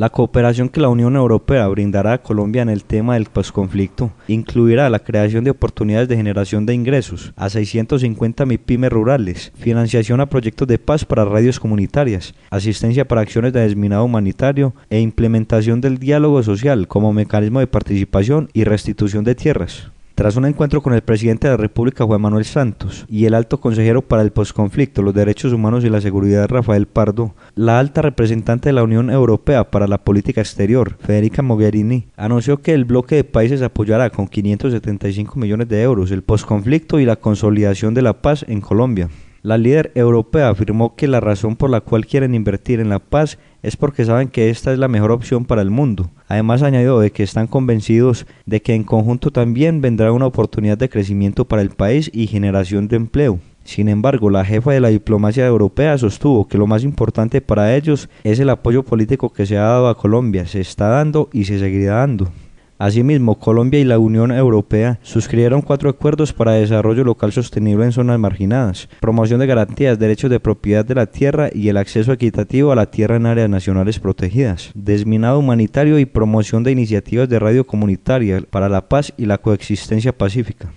La cooperación que la Unión Europea brindará a Colombia en el tema del posconflicto incluirá la creación de oportunidades de generación de ingresos a 650 pymes rurales, financiación a proyectos de paz para radios comunitarias, asistencia para acciones de desminado humanitario e implementación del diálogo social como mecanismo de participación y restitución de tierras. Tras un encuentro con el presidente de la República, Juan Manuel Santos, y el alto consejero para el posconflicto, los derechos humanos y la seguridad, Rafael Pardo, la alta representante de la Unión Europea para la Política Exterior, Federica Mogherini, anunció que el bloque de países apoyará con 575 millones de euros el posconflicto y la consolidación de la paz en Colombia. La líder europea afirmó que la razón por la cual quieren invertir en la paz es porque saben que esta es la mejor opción para el mundo. Además añadió de que están convencidos de que en conjunto también vendrá una oportunidad de crecimiento para el país y generación de empleo. Sin embargo, la jefa de la diplomacia europea sostuvo que lo más importante para ellos es el apoyo político que se ha dado a Colombia, se está dando y se seguirá dando. Asimismo, Colombia y la Unión Europea suscribieron cuatro acuerdos para desarrollo local sostenible en zonas marginadas, promoción de garantías, derechos de propiedad de la tierra y el acceso equitativo a la tierra en áreas nacionales protegidas, desminado humanitario y promoción de iniciativas de radio comunitaria para la paz y la coexistencia pacífica.